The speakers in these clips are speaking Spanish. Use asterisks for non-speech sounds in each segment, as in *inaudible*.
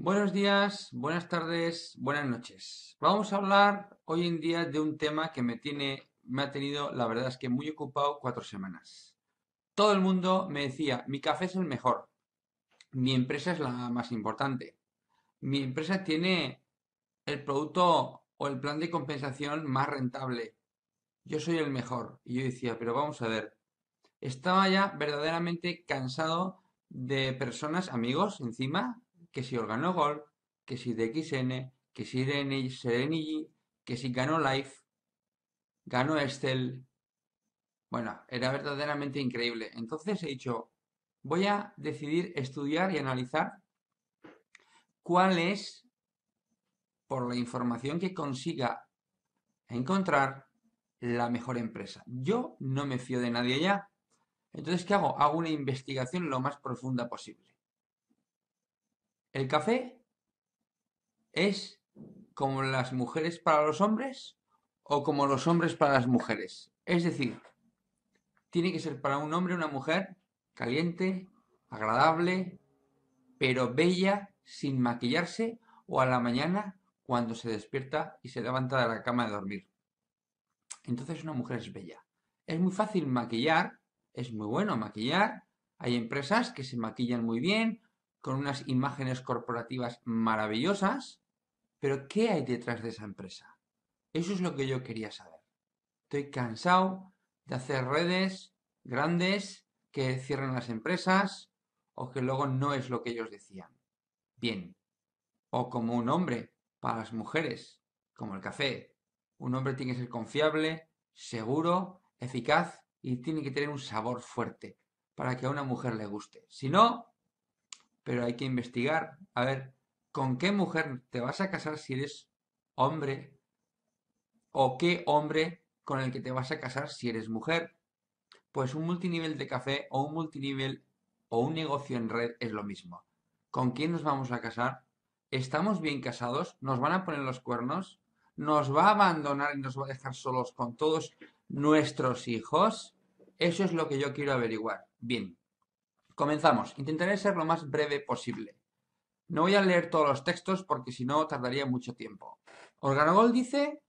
Buenos días, buenas tardes, buenas noches. Vamos a hablar hoy en día de un tema que me tiene, me ha tenido, la verdad es que muy ocupado cuatro semanas. Todo el mundo me decía, mi café es el mejor, mi empresa es la más importante, mi empresa tiene el producto o el plan de compensación más rentable, yo soy el mejor. Y yo decía, pero vamos a ver, estaba ya verdaderamente cansado de personas, amigos encima, que si gol, que si DXN, que si Serenigi, que si ganó Life, ganó Estel. Bueno, era verdaderamente increíble. Entonces he dicho, voy a decidir estudiar y analizar cuál es, por la información que consiga encontrar, la mejor empresa. Yo no me fío de nadie ya. Entonces, ¿qué hago? Hago una investigación lo más profunda posible. ¿El café es como las mujeres para los hombres o como los hombres para las mujeres? Es decir, tiene que ser para un hombre una mujer caliente, agradable, pero bella, sin maquillarse o a la mañana cuando se despierta y se levanta de la cama de dormir. Entonces una mujer es bella. Es muy fácil maquillar, es muy bueno maquillar. Hay empresas que se maquillan muy bien con unas imágenes corporativas maravillosas, pero ¿qué hay detrás de esa empresa? Eso es lo que yo quería saber. Estoy cansado de hacer redes grandes que cierran las empresas o que luego no es lo que ellos decían. Bien. O como un hombre para las mujeres, como el café. Un hombre tiene que ser confiable, seguro, eficaz y tiene que tener un sabor fuerte para que a una mujer le guste. Si no, pero hay que investigar. A ver, ¿con qué mujer te vas a casar si eres hombre? ¿O qué hombre con el que te vas a casar si eres mujer? Pues un multinivel de café o un multinivel o un negocio en red es lo mismo. ¿Con quién nos vamos a casar? ¿Estamos bien casados? ¿Nos van a poner los cuernos? ¿Nos va a abandonar y nos va a dejar solos con todos nuestros hijos? Eso es lo que yo quiero averiguar. Bien, Comenzamos. Intentaré ser lo más breve posible. No voy a leer todos los textos porque si no tardaría mucho tiempo. Organogol dice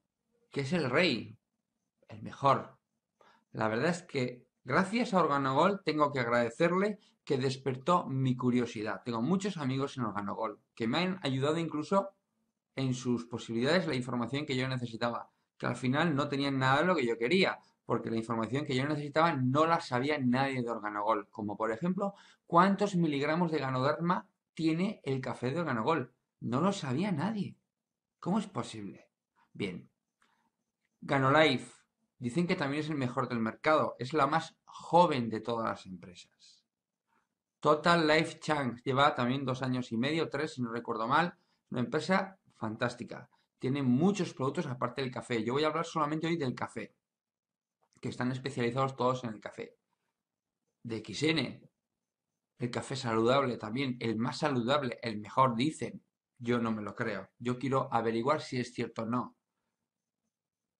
que es el rey, el mejor. La verdad es que gracias a Organogol tengo que agradecerle que despertó mi curiosidad. Tengo muchos amigos en Organogol que me han ayudado incluso en sus posibilidades la información que yo necesitaba, que al final no tenían nada de lo que yo quería, porque la información que yo necesitaba no la sabía nadie de organogol, como por ejemplo cuántos miligramos de ganoderma tiene el café de organogol. No lo sabía nadie. ¿Cómo es posible? Bien. Ganolife. Dicen que también es el mejor del mercado. Es la más joven de todas las empresas. Total Life Chang. Lleva también dos años y medio, tres, si no recuerdo mal. Una empresa fantástica. Tiene muchos productos aparte del café. Yo voy a hablar solamente hoy del café que están especializados todos en el café. De XN, el café saludable también, el más saludable, el mejor, dicen. Yo no me lo creo. Yo quiero averiguar si es cierto o no.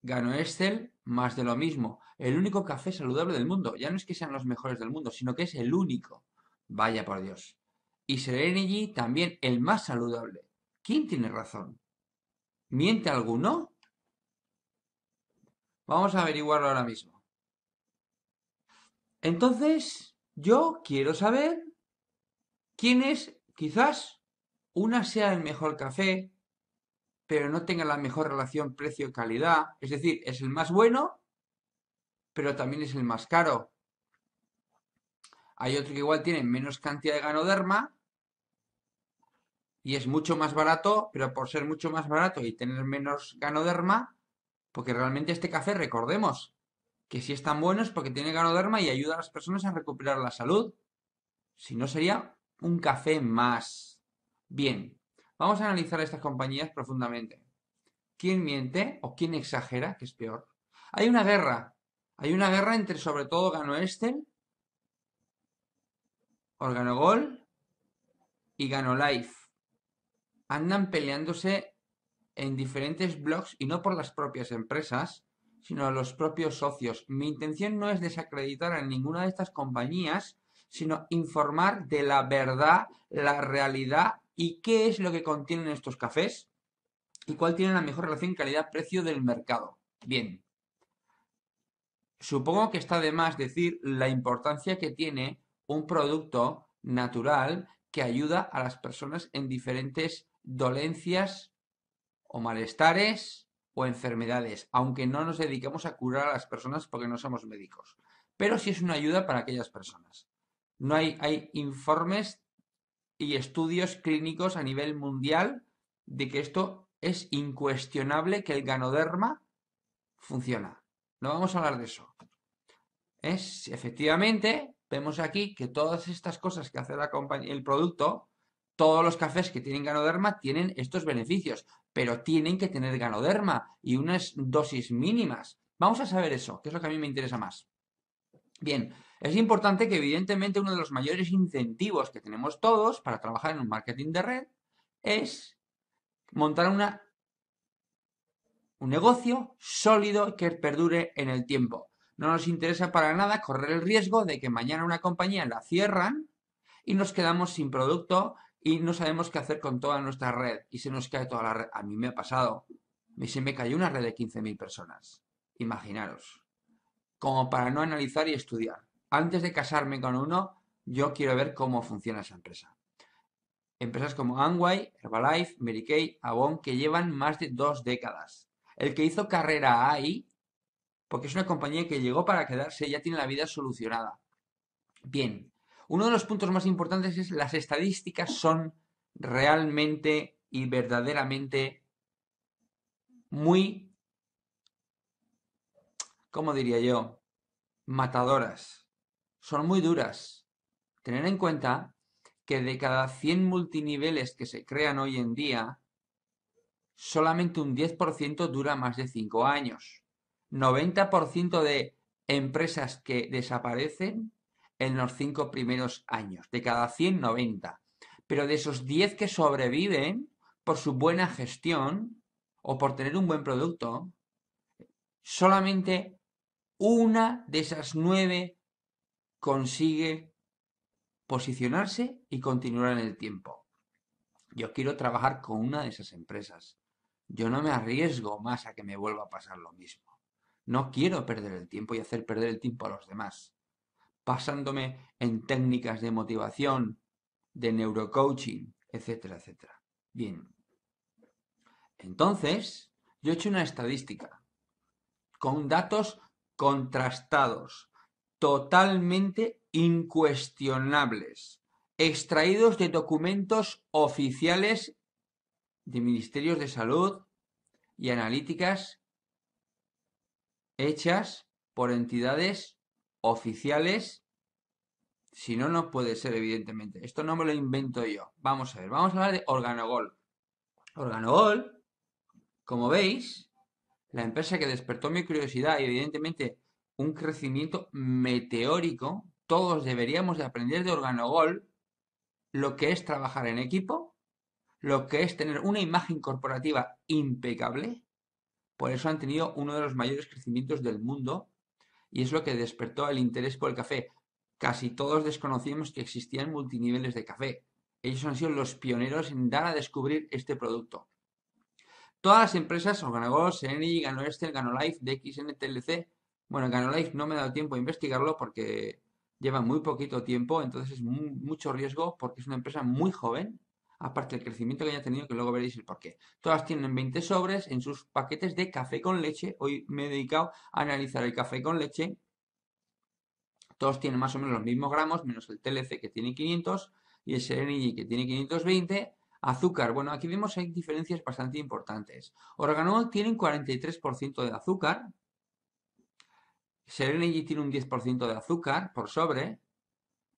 Gano Excel, más de lo mismo. El único café saludable del mundo. Ya no es que sean los mejores del mundo, sino que es el único. Vaya por Dios. Y Serenity también el más saludable. ¿Quién tiene razón? ¿Miente alguno? Vamos a averiguarlo ahora mismo. Entonces, yo quiero saber quién es, quizás una sea el mejor café, pero no tenga la mejor relación precio-calidad. Es decir, es el más bueno, pero también es el más caro. Hay otro que igual tiene menos cantidad de ganoderma y es mucho más barato, pero por ser mucho más barato y tener menos ganoderma, porque realmente este café, recordemos, que si es tan bueno es porque tiene ganoderma y ayuda a las personas a recuperar la salud. Si no, sería un café más. Bien, vamos a analizar estas compañías profundamente. ¿Quién miente o quién exagera, que es peor? Hay una guerra. Hay una guerra entre sobre todo GanoEstel, Organogol y GanoLife. Andan peleándose en diferentes blogs y no por las propias empresas, sino a los propios socios. Mi intención no es desacreditar a ninguna de estas compañías, sino informar de la verdad, la realidad y qué es lo que contienen estos cafés y cuál tiene la mejor relación calidad-precio del mercado. Bien. Supongo que está de más decir la importancia que tiene un producto natural que ayuda a las personas en diferentes dolencias o malestares o enfermedades, aunque no nos dediquemos a curar a las personas porque no somos médicos. Pero sí es una ayuda para aquellas personas. No hay, hay informes y estudios clínicos a nivel mundial de que esto es incuestionable que el ganoderma funciona. No vamos a hablar de eso. Es efectivamente, vemos aquí que todas estas cosas que hace el producto, todos los cafés que tienen ganoderma tienen estos beneficios pero tienen que tener ganoderma y unas dosis mínimas. Vamos a saber eso, que es lo que a mí me interesa más. Bien, es importante que evidentemente uno de los mayores incentivos que tenemos todos para trabajar en un marketing de red es montar una, un negocio sólido que perdure en el tiempo. No nos interesa para nada correr el riesgo de que mañana una compañía la cierran y nos quedamos sin producto y no sabemos qué hacer con toda nuestra red y se nos cae toda la red. A mí me ha pasado. Se me cayó una red de 15.000 personas. Imaginaros. Como para no analizar y estudiar. Antes de casarme con uno, yo quiero ver cómo funciona esa empresa. Empresas como Angway, Herbalife, Mary Avon, que llevan más de dos décadas. El que hizo carrera ahí, porque es una compañía que llegó para quedarse, ya tiene la vida solucionada. Bien, uno de los puntos más importantes es las estadísticas son realmente y verdaderamente muy, ¿cómo diría yo? Matadoras. Son muy duras. Tener en cuenta que de cada 100 multiniveles que se crean hoy en día, solamente un 10% dura más de 5 años. 90% de empresas que desaparecen en los cinco primeros años, de cada 190. Pero de esos 10 que sobreviven por su buena gestión o por tener un buen producto, solamente una de esas nueve consigue posicionarse y continuar en el tiempo. Yo quiero trabajar con una de esas empresas. Yo no me arriesgo más a que me vuelva a pasar lo mismo. No quiero perder el tiempo y hacer perder el tiempo a los demás basándome en técnicas de motivación, de neurocoaching, etcétera, etcétera. Bien. Entonces, yo he hecho una estadística con datos contrastados, totalmente incuestionables, extraídos de documentos oficiales de ministerios de salud y analíticas hechas por entidades oficiales. Si no, no puede ser, evidentemente. Esto no me lo invento yo. Vamos a ver, vamos a hablar de Organogol. Organogol, como veis, la empresa que despertó mi curiosidad y evidentemente un crecimiento meteórico, todos deberíamos de aprender de Organogol lo que es trabajar en equipo, lo que es tener una imagen corporativa impecable. Por eso han tenido uno de los mayores crecimientos del mundo y es lo que despertó el interés por el café. Casi todos desconocíamos que existían multiniveles de café. Ellos han sido los pioneros en dar a descubrir este producto. Todas las empresas, Organagos, Sereni, Ganoester, Ganolife, DXNTLC. Bueno, Ganolife no me he dado tiempo a investigarlo porque lleva muy poquito tiempo, entonces es mucho riesgo porque es una empresa muy joven, aparte del crecimiento que haya tenido, que luego veréis el porqué. Todas tienen 20 sobres en sus paquetes de café con leche. Hoy me he dedicado a analizar el café con leche. Todos tienen más o menos los mismos gramos, menos el TLC que tiene 500 y el Serenity que tiene 520. Azúcar, bueno, aquí vemos hay diferencias bastante importantes. Organol tiene un 43% de azúcar. Serenity tiene un 10% de azúcar por sobre.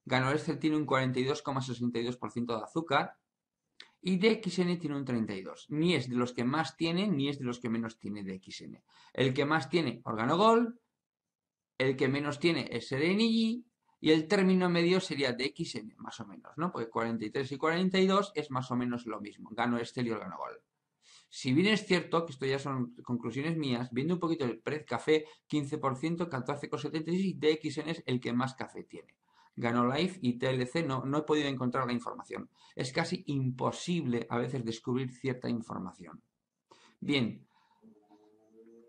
Ganolester tiene un 42,62% de azúcar. Y DXN tiene un 32. Ni es de los que más tiene, ni es de los que menos tiene DXN. El que más tiene, organogol. El que menos tiene es Y el término medio sería DXN, más o menos, ¿no? Porque 43 y 42 es más o menos lo mismo. Gano Estel y organogol. Si bien es cierto, que esto ya son conclusiones mías, viendo un poquito el precio Café, 15%, 14,76 y DXN es el que más café tiene ganó Life y TLC no, he podido encontrar la información. Es casi imposible a veces descubrir cierta información. Bien,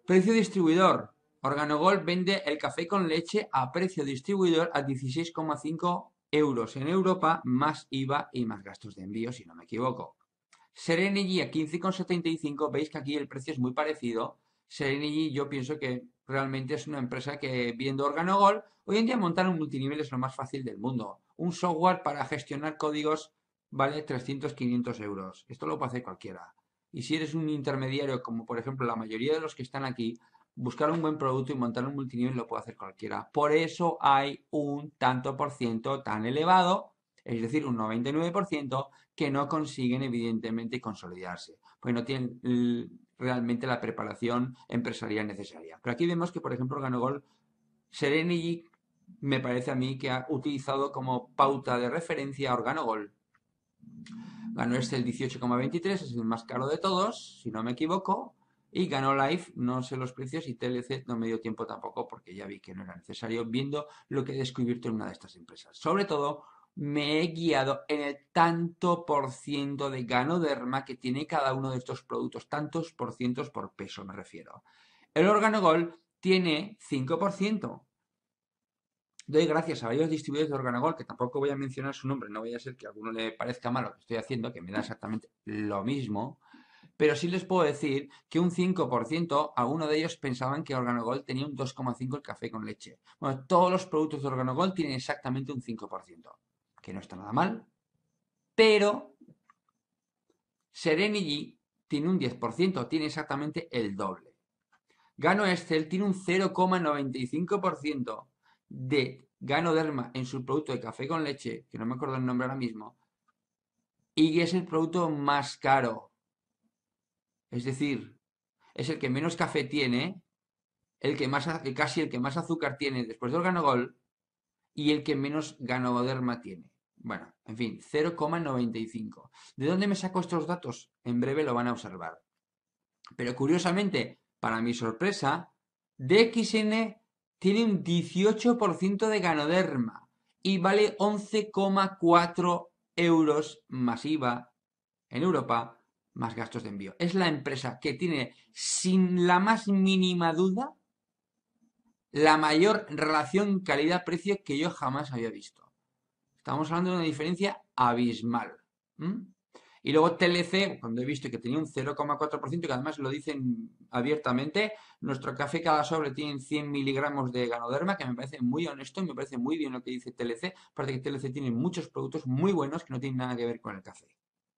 precio distribuidor. Organogol vende el café con leche a precio distribuidor a 16,5 euros en Europa, más IVA y más gastos de envío, si no me equivoco. Serenity a 15,75, veis que aquí el precio es muy parecido. Serenity yo pienso que realmente es una empresa que, viendo OrganoGol, hoy en día montar un multinivel es lo más fácil del mundo. Un software para gestionar códigos vale 300-500 euros. Esto lo puede hacer cualquiera. Y si eres un intermediario, como por ejemplo la mayoría de los que están aquí, buscar un buen producto y montar un multinivel lo puede hacer cualquiera. Por eso hay un tanto por ciento tan elevado, es decir, un 99%, que no consiguen evidentemente consolidarse. Pues no tienen realmente la preparación empresarial necesaria. Pero aquí vemos que, por ejemplo, Organogol Serenity me parece a mí que ha utilizado como pauta de referencia a Organogol. Ganó este el 18,23, es el más caro de todos, si no me equivoco. Y ganó Life, no sé los precios, y TLC no me dio tiempo tampoco porque ya vi que no era necesario, viendo lo que he descubierto en una de estas empresas. Sobre todo me he guiado en el tanto por ciento de ganoderma que tiene cada uno de estos productos, tantos por cientos por peso me refiero. El organogol tiene 5%. Doy gracias a varios distribuidores de organogol, que tampoco voy a mencionar su nombre, no voy a ser que a alguno le parezca malo lo que estoy haciendo, que me da exactamente lo mismo, pero sí les puedo decir que un 5%, a uno de ellos pensaban que organogol tenía un 2,5 el café con leche. Bueno, todos los productos de organogol tienen exactamente un 5% que no está nada mal, pero Serenity tiene un 10%, tiene exactamente el doble. Gano Excel tiene un 0,95% de Ganoderma en su producto de café con leche, que no me acuerdo el nombre ahora mismo, y es el producto más caro. Es decir, es el que menos café tiene, el que casi el que más azúcar tiene después del Ganogol y el que menos Ganoderma tiene. Bueno, en fin, 0,95. ¿De dónde me saco estos datos? En breve lo van a observar. Pero curiosamente, para mi sorpresa, DXN tiene un 18% de ganoderma y vale 11,4 euros más IVA en Europa más gastos de envío. Es la empresa que tiene, sin la más mínima duda, la mayor relación calidad-precio que yo jamás había visto. Estamos hablando de una diferencia abismal. Y luego TLC, cuando he visto que tenía un 0,4%, que además lo dicen abiertamente, nuestro café cada sobre tiene 100 miligramos de ganoderma, que me parece muy honesto y me parece muy bien lo que dice TLC. parece que TLC tiene muchos productos muy buenos que no tienen nada que ver con el café.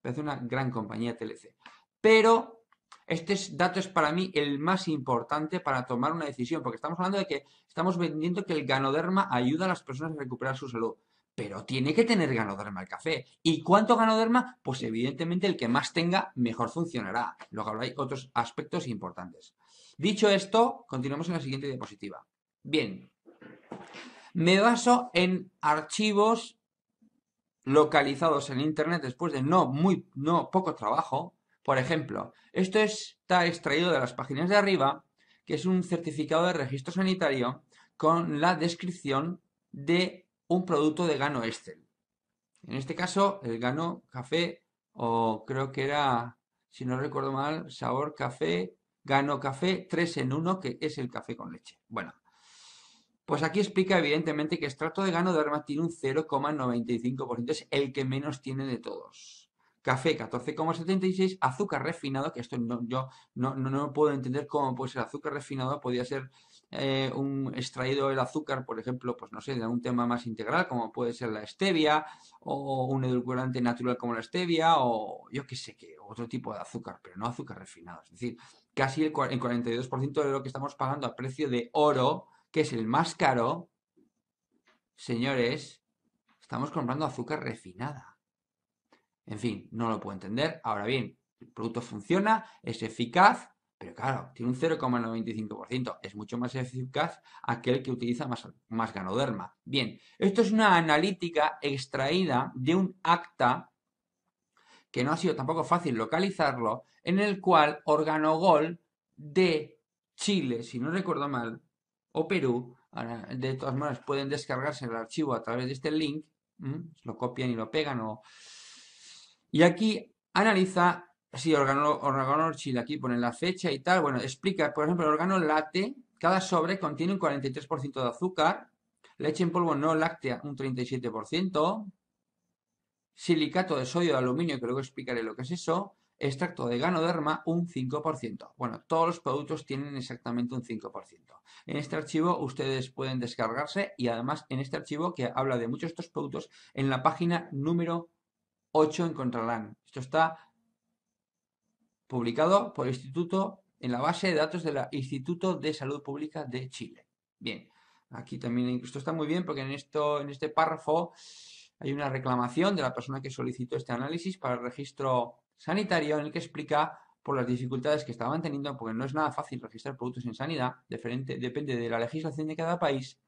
parece una gran compañía TLC. Pero este dato es para mí el más importante para tomar una decisión, porque estamos hablando de que estamos vendiendo que el ganoderma ayuda a las personas a recuperar su salud pero tiene que tener ganoderma el café. ¿Y cuánto ganoderma? Pues evidentemente el que más tenga, mejor funcionará. Luego hay otros aspectos importantes. Dicho esto, continuamos en la siguiente diapositiva. Bien, me baso en archivos localizados en Internet después de no, muy, no poco trabajo. Por ejemplo, esto está extraído de las páginas de arriba, que es un certificado de registro sanitario con la descripción de un producto de Gano Estel. En este caso, el Gano Café, o creo que era, si no recuerdo mal, sabor café, Gano Café 3 en 1, que es el café con leche. Bueno, pues aquí explica evidentemente que extracto de Gano de arma tiene un 0,95%, es el que menos tiene de todos. Café 14,76, azúcar refinado, que esto no, yo no, no, puedo entender cómo pues el azúcar refinado, podía ser eh, un extraído el azúcar, por ejemplo, pues no sé, de un tema más integral, como puede ser la stevia, o un edulcorante natural como la stevia, o yo qué sé qué, otro tipo de azúcar, pero no azúcar refinado. Es decir, casi el, el 42% de lo que estamos pagando a precio de oro, que es el más caro, señores, estamos comprando azúcar refinada. En fin, no lo puedo entender. Ahora bien, el producto funciona, es eficaz, pero claro, tiene un 0,95%. Es mucho más eficaz aquel que utiliza más, más ganoderma. Bien, esto es una analítica extraída de un acta que no ha sido tampoco fácil localizarlo, en el cual Organogol de Chile, si no recuerdo mal, o Perú, de todas maneras pueden descargarse el archivo a través de este link, lo copian y lo pegan, y aquí analiza Sí, órgano, órgano chile aquí ponen la fecha y tal. Bueno, explica, por ejemplo, el órgano late, cada sobre contiene un 43% de azúcar, leche en polvo no láctea un 37%, silicato de sodio de aluminio, que luego explicaré lo que es eso, extracto de ganoderma un 5%. Bueno, todos los productos tienen exactamente un 5%. En este archivo ustedes pueden descargarse y además en este archivo que habla de muchos de estos productos, en la página número 8 encontrarán. Esto está publicado por el Instituto en la base de datos del Instituto de Salud Pública de Chile. Bien, aquí también esto está muy bien porque en, esto, en este párrafo hay una reclamación de la persona que solicitó este análisis para el registro sanitario en el que explica por las dificultades que estaban teniendo, porque no es nada fácil registrar productos en sanidad, diferente, depende de la legislación de cada país.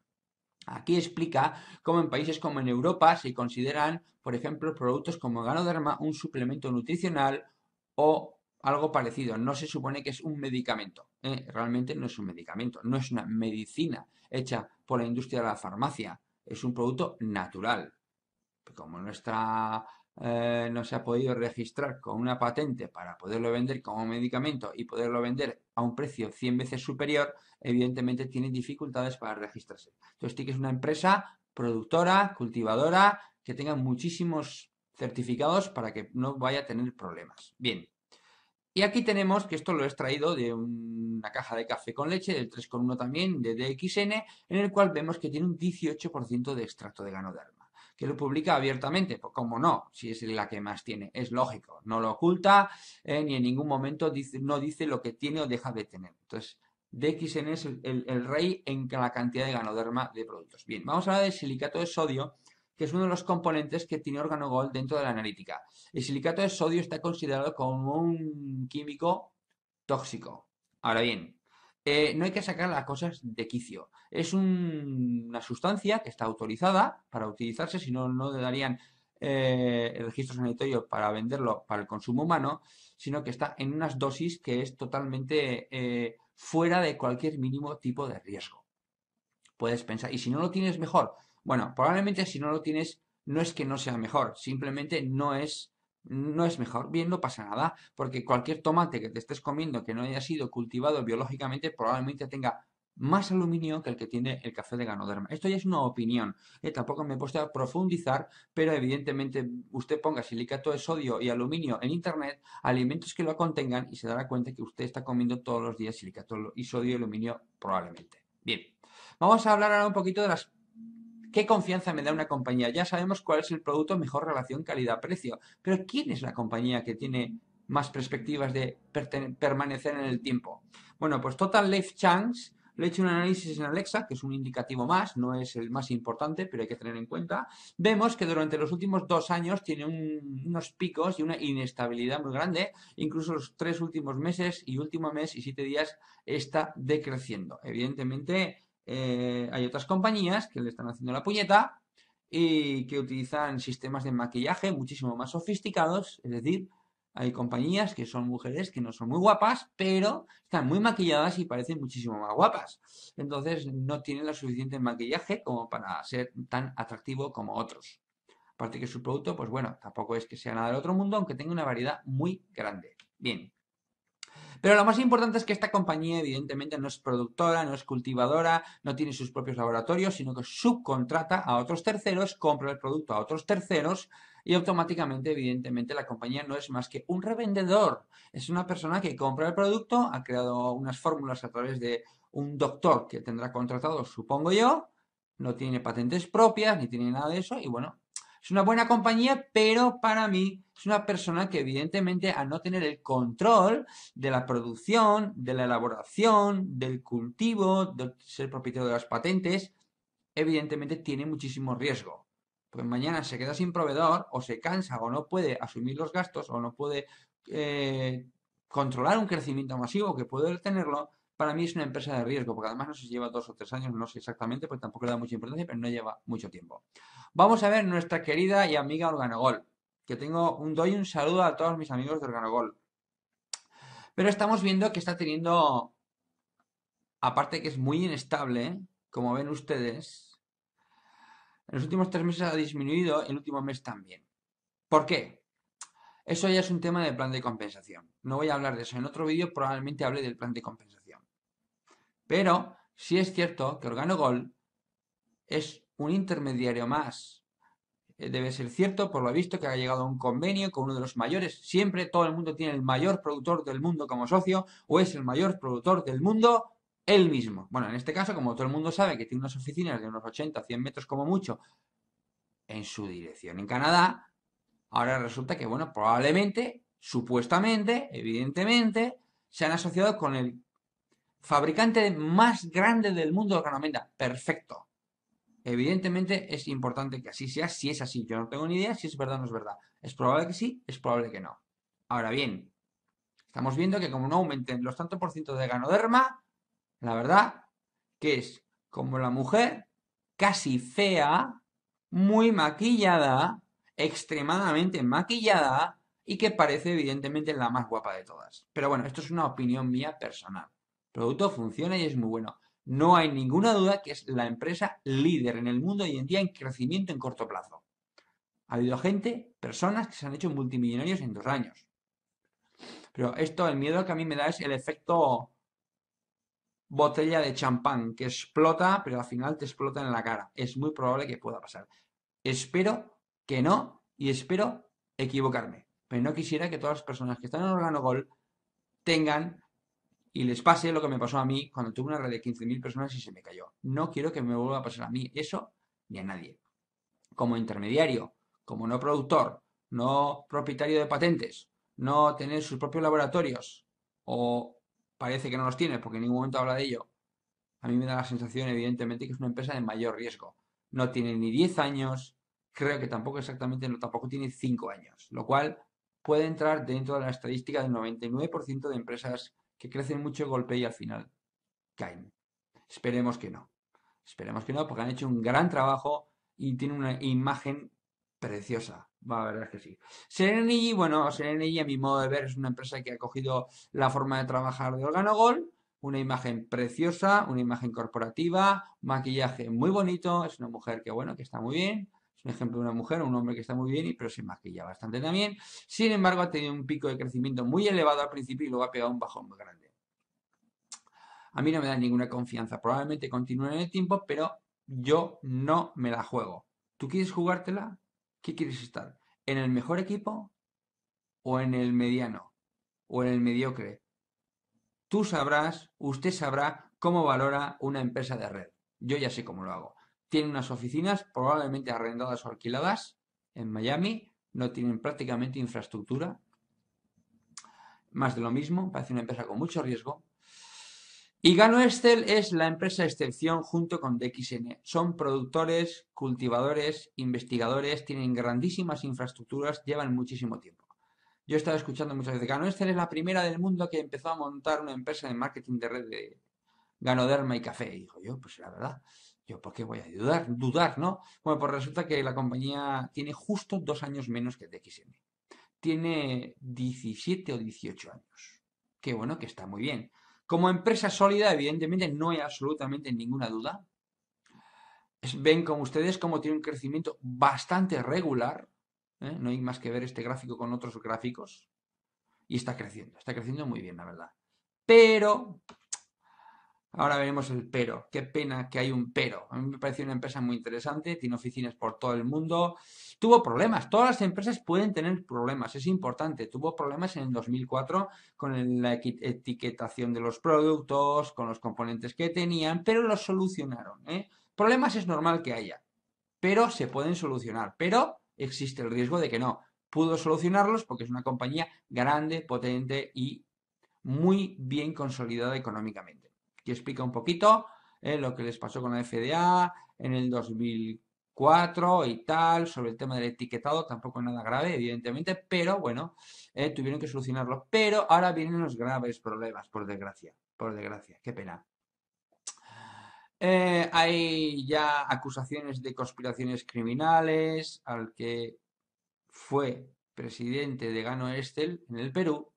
Aquí explica cómo en países como en Europa se consideran, por ejemplo, productos como ganoderma un suplemento nutricional o algo parecido. No se supone que es un medicamento. ¿eh? Realmente no es un medicamento. No es una medicina hecha por la industria de la farmacia. Es un producto natural. Como nuestra eh, no se ha podido registrar con una patente para poderlo vender como medicamento y poderlo vender a un precio 100 veces superior, evidentemente tiene dificultades para registrarse. Entonces, que es una empresa productora, cultivadora, que tenga muchísimos certificados para que no vaya a tener problemas. Bien, y aquí tenemos, que esto lo he extraído de una caja de café con leche, del 3,1 también, de DXN, en el cual vemos que tiene un 18% de extracto de ganoderma, que lo publica abiertamente, pues cómo no, si es la que más tiene, es lógico, no lo oculta, eh, ni en ningún momento no dice lo que tiene o deja de tener. Entonces, DXN es el, rey en la cantidad de ganoderma de productos. Bien, vamos a hablar de silicato de sodio, que es uno de los componentes que tiene organogol dentro de la analítica. El silicato de sodio está considerado como un químico tóxico. Ahora bien, eh, no hay que sacar las cosas de quicio. Es una sustancia que está autorizada para utilizarse, si no, no le darían eh, el registro sanitario para venderlo para el consumo humano, sino que está en unas dosis que es totalmente eh, fuera de cualquier mínimo tipo de riesgo. Puedes pensar, y si no lo tienes mejor, bueno, probablemente si no lo tienes, no es que no sea mejor, simplemente no es no es mejor, bien, no pasa nada, porque cualquier tomate que te estés comiendo que no haya sido cultivado biológicamente probablemente tenga más aluminio que el que tiene el café de Ganoderma. Esto ya es una opinión, ¿eh? tampoco me he puesto a profundizar, pero evidentemente usted ponga silicato de sodio y aluminio en internet, alimentos que lo contengan y se dará cuenta que usted está comiendo todos los días silicato y sodio y aluminio probablemente. Bien, vamos a hablar ahora un poquito de las ¿Qué confianza me da una compañía? Ya sabemos cuál es el producto mejor relación calidad-precio, pero ¿quién es la compañía que tiene más perspectivas de permanecer en el tiempo? Bueno, pues Total Life Chance le he hecho un análisis en Alexa, que es un indicativo más, no es el más importante, pero hay que tener en cuenta, vemos que durante los últimos dos años tiene unos picos y una inestabilidad muy grande, incluso los tres últimos meses y último mes y siete días está decreciendo. Evidentemente, eh, hay otras compañías que le están haciendo la puñeta y que utilizan sistemas de maquillaje muchísimo más sofisticados, es decir, hay compañías que son mujeres que no son muy guapas, pero están muy maquilladas y parecen muchísimo más guapas. Entonces no tienen lo suficiente maquillaje como para ser tan atractivo como otros. Aparte que su producto, pues bueno, tampoco es que sea nada del otro mundo, aunque tenga una variedad muy grande. Bien. Pero lo más importante es que esta compañía evidentemente no es productora, no es cultivadora, no tiene sus propios laboratorios, sino que subcontrata a otros terceros, compra el producto a otros terceros y automáticamente, evidentemente, la compañía no es más que un revendedor. Es una persona que compra el producto, ha creado unas fórmulas a través de un doctor que tendrá contratado, supongo yo, no tiene patentes propias, ni tiene nada de eso, y bueno, es una buena compañía, pero para mí es una persona que evidentemente al no tener el control de la producción, de la elaboración, del cultivo, de ser propietario de las patentes, evidentemente tiene muchísimo riesgo. Pues mañana se queda sin proveedor o se cansa o no puede asumir los gastos o no puede eh, controlar un crecimiento masivo que puede tenerlo para mí es una empresa de riesgo, porque además no se lleva dos o tres años, no sé exactamente, porque tampoco le da mucha importancia, pero no lleva mucho tiempo. Vamos a ver nuestra querida y amiga Organogol, que tengo un doy un saludo a todos mis amigos de Organogol. Pero estamos viendo que está teniendo, aparte que es muy inestable, como ven ustedes, en los últimos tres meses ha disminuido, el último mes también. ¿Por qué? Eso ya es un tema del plan de compensación. No voy a hablar de eso. En otro vídeo probablemente hable del plan de compensación. Pero sí es cierto que Organogol es un intermediario más. Eh, debe ser cierto, por lo visto, que ha llegado a un convenio con uno de los mayores. Siempre todo el mundo tiene el mayor productor del mundo como socio o es el mayor productor del mundo él mismo. Bueno, en este caso, como todo el mundo sabe que tiene unas oficinas de unos 80, 100 metros como mucho en su dirección en Canadá, ahora resulta que, bueno, probablemente, supuestamente, evidentemente, se han asociado con el fabricante más grande del mundo de Perfecto. Evidentemente es importante que así sea, si es así. Yo no tengo ni idea si es verdad o no es verdad. Es probable que sí, es probable que no. Ahora bien, estamos viendo que como no aumenten los tantos por ciento de ganoderma, la verdad que es como la mujer casi fea, muy maquillada, extremadamente maquillada y que parece evidentemente la más guapa de todas. Pero bueno, esto es una opinión mía personal producto funciona y es muy bueno. No hay ninguna duda que es la empresa líder en el mundo hoy en día en crecimiento en corto plazo. Ha habido gente, personas que se han hecho multimillonarios en dos años. Pero esto, el miedo que a mí me da es el efecto botella de champán que explota, pero al final te explota en la cara. Es muy probable que pueda pasar. Espero que no y espero equivocarme. Pero no quisiera que todas las personas que están en Organogol tengan y les pase lo que me pasó a mí cuando tuve una red de 15.000 personas y se me cayó. No quiero que me vuelva a pasar a mí eso ni a nadie. Como intermediario, como no productor, no propietario de patentes, no tener sus propios laboratorios o parece que no los tiene porque en ningún momento habla de ello. A mí me da la sensación, evidentemente, que es una empresa de mayor riesgo. No tiene ni 10 años, creo que tampoco exactamente, no, tampoco tiene 5 años, lo cual puede entrar dentro de la estadística del 99% de empresas que crecen mucho golpe y al final caen. Esperemos que no. Esperemos que no, porque han hecho un gran trabajo y tienen una imagen preciosa. Va a es que sí. Serenity, bueno, Serenity a mi modo de ver es una empresa que ha cogido la forma de trabajar de Organogol. Una imagen preciosa, una imagen corporativa, maquillaje muy bonito. Es una mujer que, bueno, que está muy bien ejemplo de una mujer o un hombre que está muy bien, y pero se maquilla bastante también. Sin embargo, ha tenido un pico de crecimiento muy elevado al principio y luego ha pegado un bajón muy grande. A mí no me da ninguna confianza. Probablemente continúe en el tiempo, pero yo no me la juego. ¿Tú quieres jugártela? ¿Qué quieres estar? ¿En el mejor equipo o en el mediano o en el mediocre? Tú sabrás, usted sabrá cómo valora una empresa de red. Yo ya sé cómo lo hago tienen unas oficinas probablemente arrendadas o alquiladas en Miami, no tienen prácticamente infraestructura, más de lo mismo, parece una empresa con mucho riesgo. Y Gano Excel es la empresa excepción junto con DXN. Son productores, cultivadores, investigadores, tienen grandísimas infraestructuras, llevan muchísimo tiempo. Yo he estado escuchando muchas veces, Gano Excel es la primera del mundo que empezó a montar una empresa de marketing de red de ganoderma y café. Y digo yo, pues la verdad, yo, ¿por qué voy a dudar, dudar, no? Bueno, pues resulta que la compañía tiene justo dos años menos que TXM. Tiene 17 o 18 años. Qué bueno, que está muy bien. Como empresa sólida, evidentemente, no hay absolutamente ninguna duda. Ven con ustedes cómo tiene un crecimiento bastante regular. ¿eh? No hay más que ver este gráfico con otros gráficos. Y está creciendo, está creciendo muy bien, la verdad. Pero Ahora veremos el pero. Qué pena que hay un pero. A mí me parece una empresa muy interesante, tiene oficinas por todo el mundo. Tuvo problemas, todas las empresas pueden tener problemas, es importante. Tuvo problemas en el 2004 con la etiquetación de los productos, con los componentes que tenían, pero los solucionaron. ¿eh? Problemas es normal que haya, pero se pueden solucionar, pero existe el riesgo de que no. Pudo solucionarlos porque es una compañía grande, potente y muy bien consolidada económicamente que explica un poquito eh, lo que les pasó con la FDA en el 2004 y tal, sobre el tema del etiquetado, tampoco nada grave, evidentemente, pero bueno, eh, tuvieron que solucionarlo. Pero ahora vienen los graves problemas, por desgracia, por desgracia, qué pena. Eh, hay ya acusaciones de conspiraciones criminales al que fue presidente de Gano Estel en el Perú,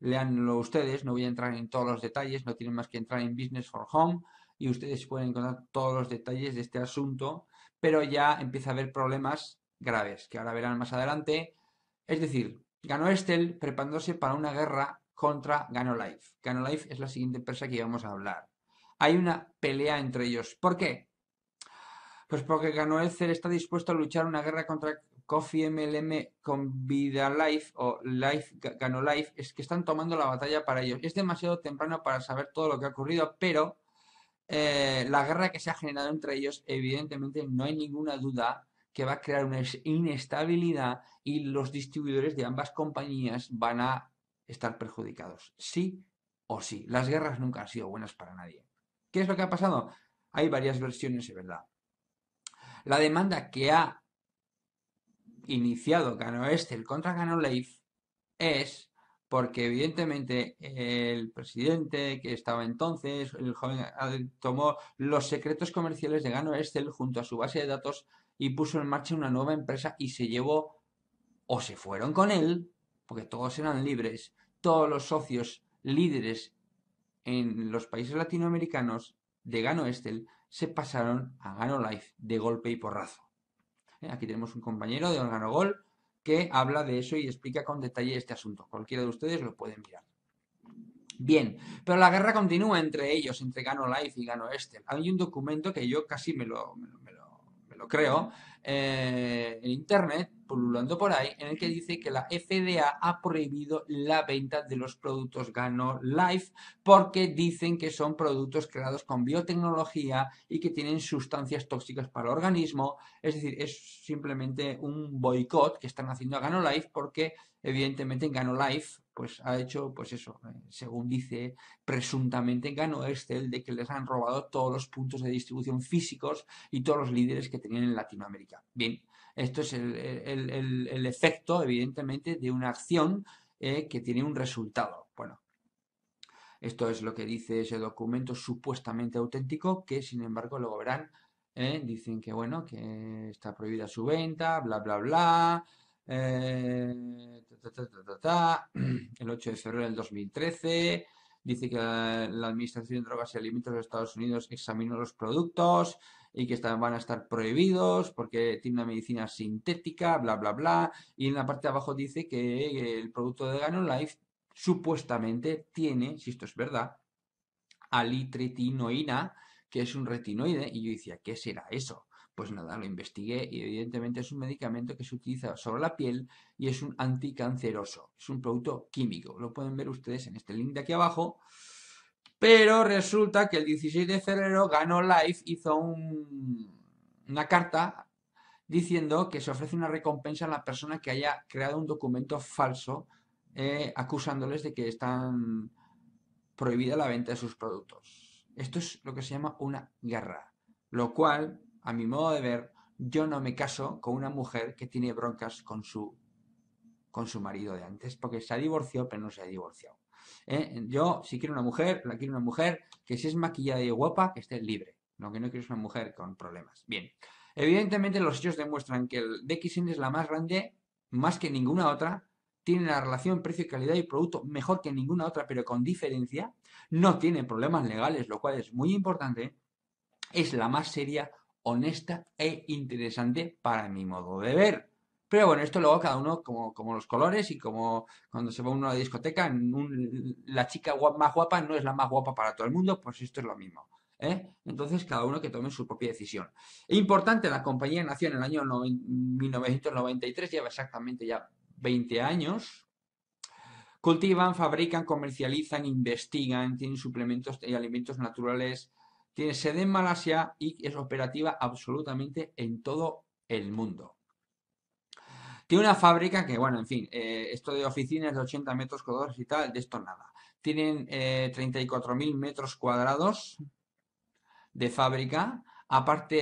leanlo ustedes, no voy a entrar en todos los detalles, no tienen más que entrar en Business for Home y ustedes pueden encontrar todos los detalles de este asunto, pero ya empieza a haber problemas graves, que ahora verán más adelante. Es decir, ganó Estel preparándose para una guerra contra Ganolife. Ganolife es la siguiente empresa que vamos a hablar. Hay una pelea entre ellos. ¿Por qué? Pues porque Estel está dispuesto a luchar una guerra contra Coffee MLM con Vida Life o Life gano Life es que están tomando la batalla para ellos. Es demasiado temprano para saber todo lo que ha ocurrido, pero eh, la guerra que se ha generado entre ellos, evidentemente no hay ninguna duda que va a crear una inestabilidad y los distribuidores de ambas compañías van a estar perjudicados. Sí o sí. Las guerras nunca han sido buenas para nadie. ¿Qué es lo que ha pasado? Hay varias versiones, es verdad. La demanda que ha iniciado Gano Estel contra GanoLife es porque evidentemente el presidente que estaba entonces, el joven, eh, tomó los secretos comerciales de Gano Estel junto a su base de datos y puso en marcha una nueva empresa y se llevó o se fueron con él, porque todos eran libres, todos los socios líderes en los países latinoamericanos de Gano Estel se pasaron a Gano Life de golpe y porrazo. ¿eh? Aquí tenemos un compañero de Organogol que habla de eso y explica con detalle este asunto. Cualquiera de ustedes lo puede mirar. Bien, pero la guerra continúa entre ellos, entre Gano Life y Gano Estel. Hay un documento que yo casi me lo lo creo, eh, en Internet, pululando por ahí, en el que dice que la FDA ha prohibido la venta de los productos Gano Life porque dicen que son productos creados con biotecnología y que tienen sustancias tóxicas para el organismo. Es decir, es simplemente un boicot que están haciendo a Gano Life porque evidentemente en Gano Life pues ha hecho, pues eso, eh, según dice, presuntamente ganó Excel de que les han robado todos los puntos de distribución físicos y todos los líderes que tenían en Latinoamérica. Bien, esto es el, efecto, evidentemente, de una acción eh, que tiene un resultado. Bueno, esto es lo que dice ese documento supuestamente auténtico, que sin embargo luego verán, eh, dicen que bueno, que está prohibida su venta, bla, bla, bla, eh, *clears throat* el 8 de febrero del 2013. Dice que la, Administración de Drogas y Alimentos de Estados Unidos examinó los productos y que van a estar prohibidos porque tiene una medicina sintética, bla, bla, bla. Y en la parte de abajo dice que el producto de Life supuestamente tiene, si esto es verdad, alitretinoína, que es un retinoide. Y yo decía, ¿qué será eso? Pues nada, lo investigué y evidentemente es un medicamento que se utiliza sobre la piel y es un anticanceroso. Es un producto químico. Lo pueden ver ustedes en este link de aquí abajo. Pero resulta que el 16 de febrero ganó Life, hizo una carta diciendo que se ofrece una recompensa a la persona que haya creado un documento falso eh, acusándoles de que están prohibida la venta de sus productos. Esto es lo que se llama una guerra, lo cual a mi modo de ver, yo no me caso con una mujer que tiene broncas con su, con su marido de antes, porque se ha divorciado, pero no se ha divorciado. ¿eh? Yo, si quiero una mujer, la quiero una mujer que si es maquillada y guapa, que esté libre. Lo que no quiero una mujer con problemas. Bien. Evidentemente, los hechos demuestran que el DXN es la más grande, más que ninguna otra. Tiene la relación precio, calidad y producto mejor que ninguna otra, pero con diferencia. No tiene problemas legales, lo cual es muy importante. Es la más seria honesta e interesante para mi modo de ver. Pero bueno, esto luego cada uno como, los colores y como cuando se va uno a la discoteca, la chica más guapa no es la más guapa para todo el mundo, pues esto es lo mismo. ¿eh? Entonces cada uno que tome su propia decisión. Importante, la compañía nació en el año 1993, lleva exactamente ya 20 años. Cultivan, fabrican, comercializan, investigan, tienen suplementos y alimentos naturales tiene sede en Malasia y es operativa absolutamente en todo el mundo. Tiene una fábrica que, bueno, en fin, eh, esto de oficinas de 80 metros cuadrados y tal, de esto nada. Tienen 34.000 eh, metros cuadrados de fábrica Aparte,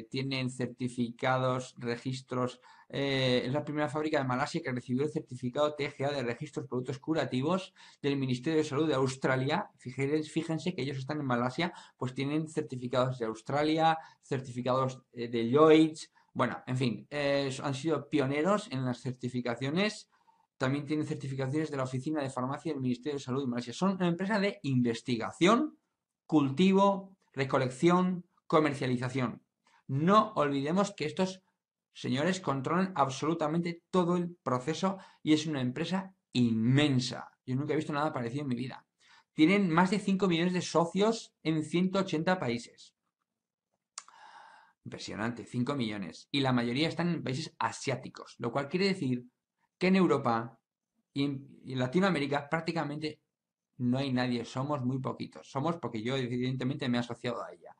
eh, tienen certificados, registros. Eh, es la primera fábrica de Malasia que recibió el certificado TGA de registros productos curativos del Ministerio de Salud de Australia. Fíjense, fíjense que ellos están en Malasia, pues tienen certificados de Australia, certificados eh, de Lloyds. Bueno, en fin, han sido pioneros en las certificaciones. También tienen certificaciones de la Oficina de Farmacia del Ministerio de Salud de Malasia. Son una empresa de investigación, cultivo, recolección, comercialización. No olvidemos que estos señores controlan absolutamente todo el proceso y es una empresa inmensa. Yo nunca he visto nada parecido en mi vida. Tienen más de 5 millones de socios en 180 países. Impresionante, 5 millones. Y la mayoría están en países asiáticos, lo cual quiere decir que en Europa y en Latinoamérica prácticamente no hay nadie, somos muy poquitos. Somos porque yo evidentemente me he asociado a ella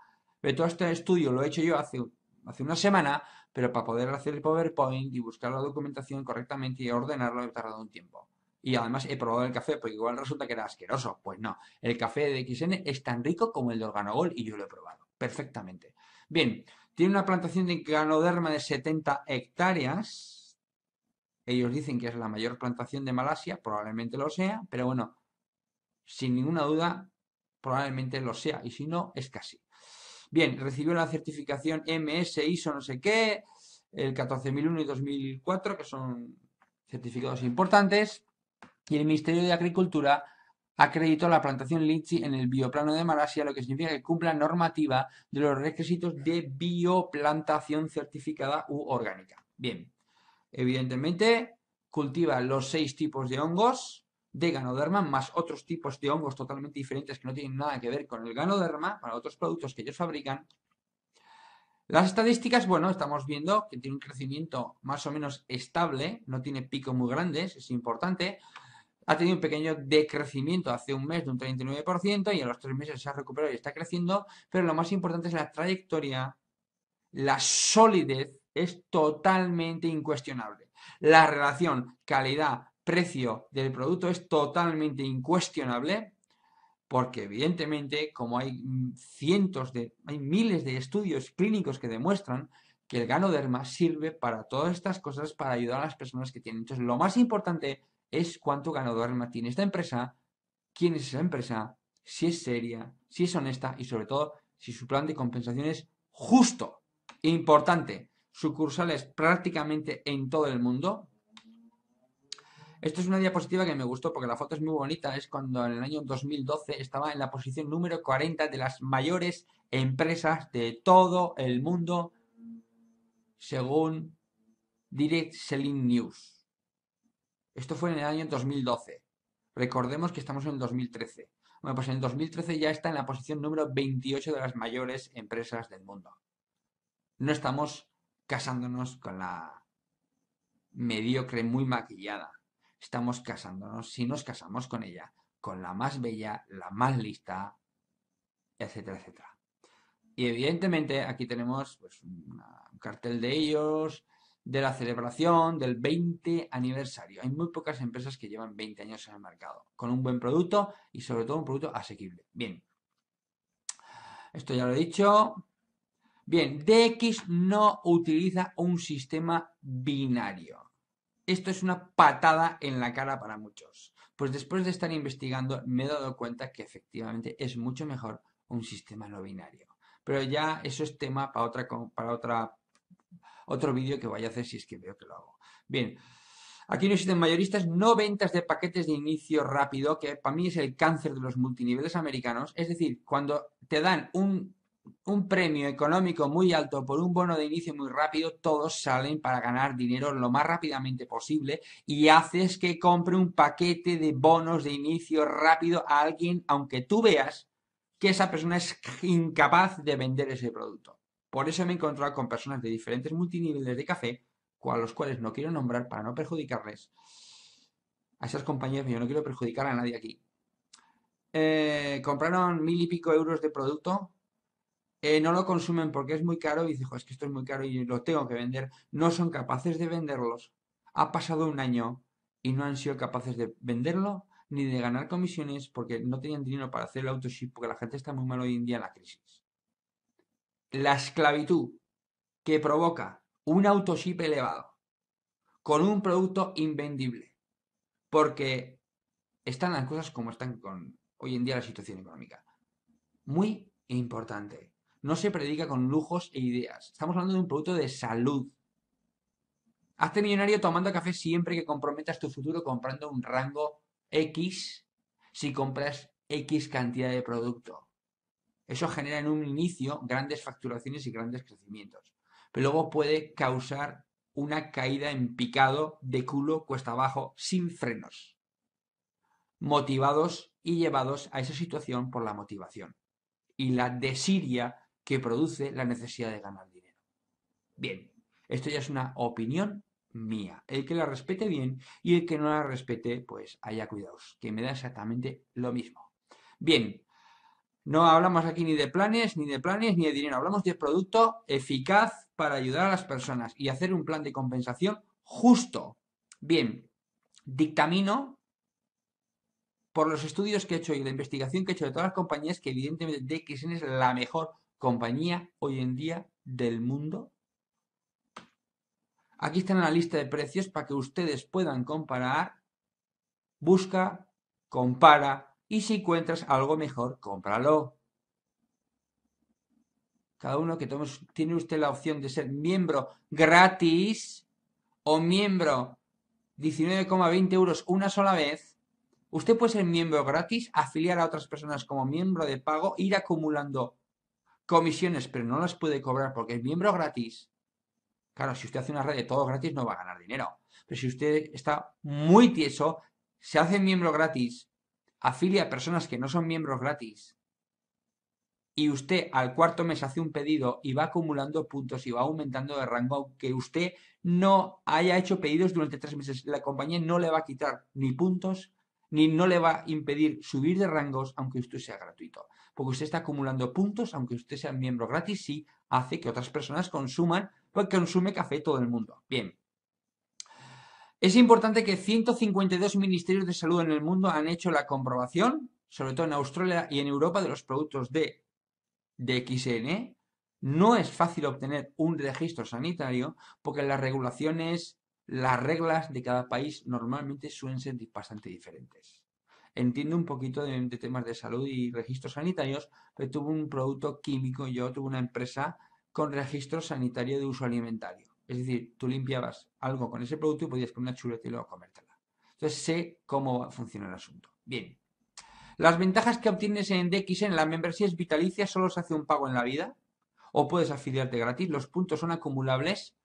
todo este estudio lo he hecho yo hace, hace una semana, pero para poder hacer el PowerPoint y buscar la documentación correctamente y ordenarlo he tardado un tiempo. Y además he probado el café, porque igual resulta que era asqueroso. Pues no, el café de XN es tan rico como el de organogol y yo lo he probado perfectamente. Bien, tiene una plantación de ganoderma de 70 hectáreas. Ellos dicen que es la mayor plantación de Malasia, probablemente lo sea, pero bueno, sin ninguna duda, probablemente lo sea, y si no, es casi. Bien, recibió la certificación MS ISO no sé qué, el 14001 y 2004, que son certificados importantes, y el Ministerio de Agricultura acreditó la plantación litchi en el bioplano de Malasia, lo que significa que cumpla normativa de los requisitos de bioplantación certificada u orgánica. Bien, evidentemente cultiva los seis tipos de hongos, de ganoderma más otros tipos de hongos totalmente diferentes que no tienen nada que ver con el ganoderma para otros productos que ellos fabrican. Las estadísticas, bueno, estamos viendo que tiene un crecimiento más o menos estable, no tiene picos muy grandes, es importante. Ha tenido un pequeño decrecimiento hace un mes de un 39% y en los tres meses se ha recuperado y está creciendo, pero lo más importante es la trayectoria, la solidez es totalmente incuestionable. La relación calidad precio del producto es totalmente incuestionable, porque evidentemente, como hay mm, cientos de, hay miles de estudios clínicos que demuestran que el ganoderma sirve para todas estas cosas, para ayudar a las personas que tienen. Entonces, lo más importante es cuánto ganoderma tiene esta empresa, quién es esa empresa, si es seria, si es honesta y sobre todo si su plan de compensación es justo. Importante, sucursales prácticamente en todo el mundo, esto es una diapositiva que me gustó porque la foto es muy bonita. Es cuando en el año 2012 estaba en la posición número 40 de las mayores empresas de todo el mundo según Direct Selling News. Esto fue en el año 2012. Recordemos que estamos en el 2013. Bueno, pues en el 2013 ya está en la posición número 28 de las mayores empresas del mundo. No estamos casándonos con la mediocre muy maquillada estamos casándonos, si nos casamos con ella, con la más bella, la más lista, etcétera, etcétera. Y evidentemente aquí tenemos pues, un cartel de ellos, de la celebración del 20 aniversario. Hay muy pocas empresas que llevan 20 años en el mercado, con un buen producto y sobre todo un producto asequible. Bien, esto ya lo he dicho. Bien, DX no utiliza un sistema binario. Esto es una patada en la cara para muchos. Pues después de estar investigando me he dado cuenta que efectivamente es mucho mejor un sistema no binario. Pero ya eso es tema para otra para otra otro vídeo que voy a hacer si es que veo que lo hago. Bien, aquí no existen mayoristas, no ventas de paquetes de inicio rápido, que para mí es el cáncer de los multiniveles americanos. Es decir, cuando te dan un un premio económico muy alto por un bono de inicio muy rápido, todos salen para ganar dinero lo más rápidamente posible y haces que compre un paquete de bonos de inicio rápido a alguien, aunque tú veas que esa persona es incapaz de vender ese producto. Por eso me he encontrado con personas de diferentes multiniveles de café, a los cuales no quiero nombrar para no perjudicarles. A esas compañías yo no quiero perjudicar a nadie aquí. Eh, compraron mil y pico euros de producto eh, no lo consumen porque es muy caro y dicen, es que esto es muy caro y lo tengo que vender, no son capaces de venderlos. Ha pasado un año y no han sido capaces de venderlo ni de ganar comisiones porque no tenían dinero para hacer el autoship porque la gente está muy mal hoy en día en la crisis. La esclavitud que provoca un autoship elevado con un producto invendible porque están las cosas como están con hoy en día la situación económica. Muy importante. No se predica con lujos e ideas. Estamos hablando de un producto de salud. Hazte millonario tomando café siempre que comprometas tu futuro comprando un rango X si compras X cantidad de producto. Eso genera en un inicio grandes facturaciones y grandes crecimientos. Pero luego puede causar una caída en picado de culo cuesta abajo sin frenos. Motivados y llevados a esa situación por la motivación. Y la desidia que produce la necesidad de ganar dinero. Bien, esto ya es una opinión mía. El que la respete bien y el que no la respete, pues haya cuidados, que me da exactamente lo mismo. Bien, no hablamos aquí ni de planes, ni de planes, ni de dinero. Hablamos de producto eficaz para ayudar a las personas y hacer un plan de compensación justo. Bien, dictamino por los estudios que he hecho y la investigación que he hecho de todas las compañías que evidentemente DXN es la mejor compañía hoy en día del mundo. Aquí está la lista de precios para que ustedes puedan comparar. Busca, compara y si encuentras algo mejor, cómpralo. Cada uno que tiene usted la opción de ser miembro gratis o miembro 19,20 euros una sola vez. Usted puede ser miembro gratis, afiliar a otras personas como miembro de pago, ir acumulando comisiones, pero no las puede cobrar porque es miembro gratis, claro, si usted hace una red de todo gratis no va a ganar dinero. Pero si usted está muy tieso, se hace miembro gratis, afilia a personas que no son miembros gratis, y usted al cuarto mes hace un pedido y va acumulando puntos y va aumentando de rango, aunque usted no haya hecho pedidos durante tres meses, la compañía no le va a quitar ni puntos ni no le va a impedir subir de rangos aunque usted sea gratuito. Porque usted está acumulando puntos, aunque usted sea miembro gratis, sí hace que otras personas consuman, porque consume café todo el mundo. Bien. Es importante que 152 ministerios de salud en el mundo han hecho la comprobación, sobre todo en Australia y en Europa, de los productos de, de XN. No es fácil obtener un registro sanitario porque las regulaciones las reglas de cada país normalmente suelen ser bastante diferentes. Entiendo un poquito de, temas de salud y registros sanitarios, pero tuve un producto químico, y yo tuve una empresa con registro sanitario de uso alimentario. Es decir, tú limpiabas algo con ese producto y podías con una chuleta y luego comértela. Entonces sé cómo funciona el asunto. Bien. Las ventajas que obtienes en DX en la membresía es vitalicia, solo se hace un pago en la vida. O puedes afiliarte gratis. Los puntos son acumulables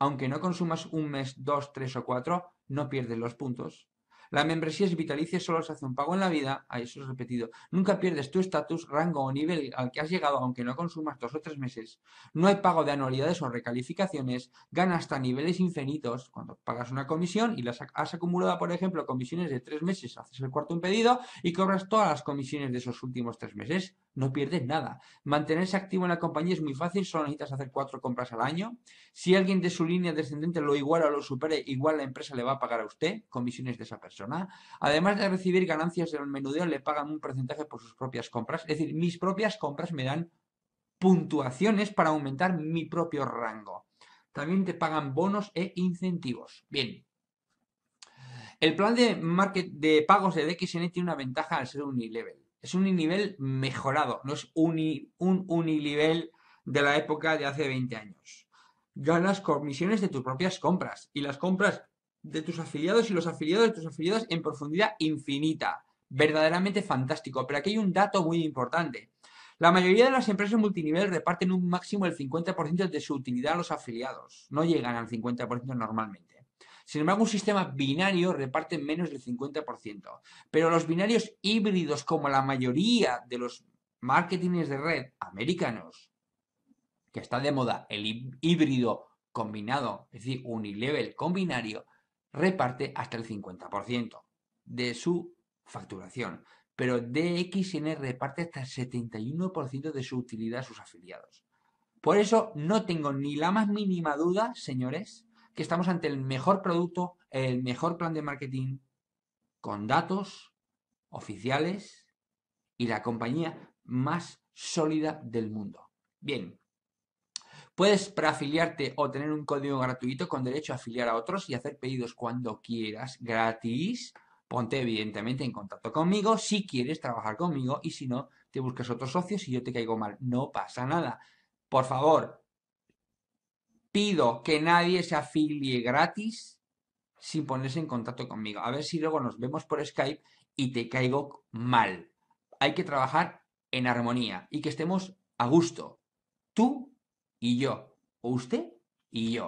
aunque no consumas un mes, dos, tres o cuatro, no pierdes los puntos. La membresía es vitalicia solo se hace un pago en la vida, a eso es repetido. Nunca pierdes tu estatus, rango o nivel al que has llegado aunque no consumas dos o tres meses. No hay pago de anualidades o recalificaciones, gana hasta niveles infinitos cuando pagas una comisión y las has acumulado, por ejemplo, comisiones de tres meses, haces el cuarto impedido y cobras todas las comisiones de esos últimos tres meses no pierdes nada. Mantenerse activo en la compañía es muy fácil, solo necesitas hacer cuatro compras al año. Si alguien de su línea descendente lo iguala o lo supere, igual la empresa le va a pagar a usted comisiones de esa persona. Además de recibir ganancias del menudeo, le pagan un porcentaje por sus propias compras. Es decir, mis propias compras me dan puntuaciones para aumentar mi propio rango. También te pagan bonos e incentivos. Bien, el plan de, de pagos de DXN tiene una ventaja al ser unilevel. Es un nivel mejorado, no es un unilivel de la época de hace 20 años. Ganas comisiones de tus propias compras y las compras de tus afiliados y los afiliados de tus afiliados en profundidad infinita. Verdaderamente fantástico. Pero aquí hay un dato muy importante. La mayoría de las empresas multinivel reparten un máximo del 50% de su utilidad a los afiliados. No llegan al 50% normalmente. Sin embargo, un sistema binario reparte menos del 50%. Pero los binarios híbridos, como la mayoría de los marketings de red americanos, que está de moda el híbrido combinado, es decir, unilevel con reparte hasta el 50% de su facturación. Pero DXN reparte hasta el 71% de su utilidad a sus afiliados. Por eso no tengo ni la más mínima duda, señores, que estamos ante el mejor producto, el mejor plan de marketing con datos oficiales y la compañía más sólida del mundo. Bien, puedes afiliarte o tener un código gratuito con derecho a afiliar a otros y hacer pedidos cuando quieras gratis. Ponte evidentemente en contacto conmigo si quieres trabajar conmigo y si no, te buscas otros socios y yo te caigo mal. No pasa nada. Por favor, pido que nadie se afilie gratis sin ponerse en contacto conmigo. A ver si luego nos vemos por Skype y te caigo mal. Hay que trabajar en armonía y que estemos a gusto. Tú y yo. O usted y yo.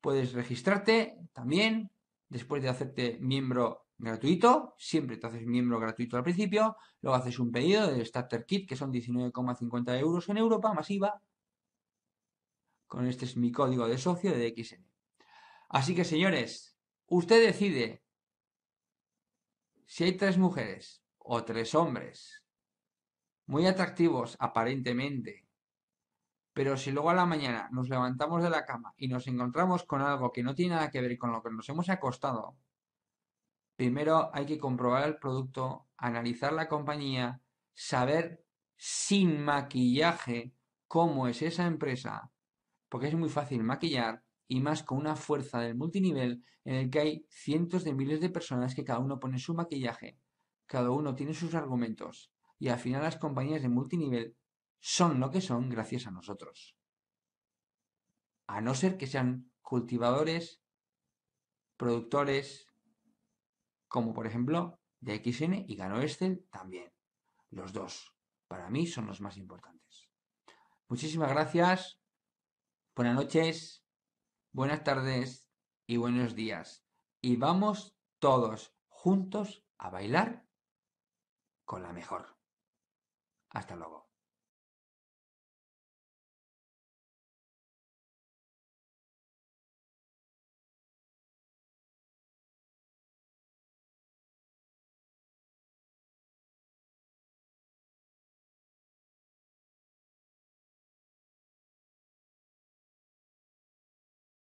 Puedes registrarte también después de hacerte miembro gratuito. Siempre te haces miembro gratuito al principio. Luego haces un pedido del Starter Kit, que son 19,50 euros en Europa, masiva, con este es mi código de socio de XN. Así que, señores, usted decide si hay tres mujeres o tres hombres muy atractivos aparentemente, pero si luego a la mañana nos levantamos de la cama y nos encontramos con algo que no tiene nada que ver con lo que nos hemos acostado, primero hay que comprobar el producto, analizar la compañía, saber sin maquillaje cómo es esa empresa porque es muy fácil maquillar y más con una fuerza del multinivel en el que hay cientos de miles de personas que cada uno pone su maquillaje, cada uno tiene sus argumentos y al final las compañías de multinivel son lo que son gracias a nosotros. A no ser que sean cultivadores, productores, como por ejemplo de XN y Gano Excel también. Los dos, para mí, son los más importantes. Muchísimas gracias. Buenas noches, buenas tardes y buenos días. Y vamos todos juntos a bailar con la mejor. Hasta luego.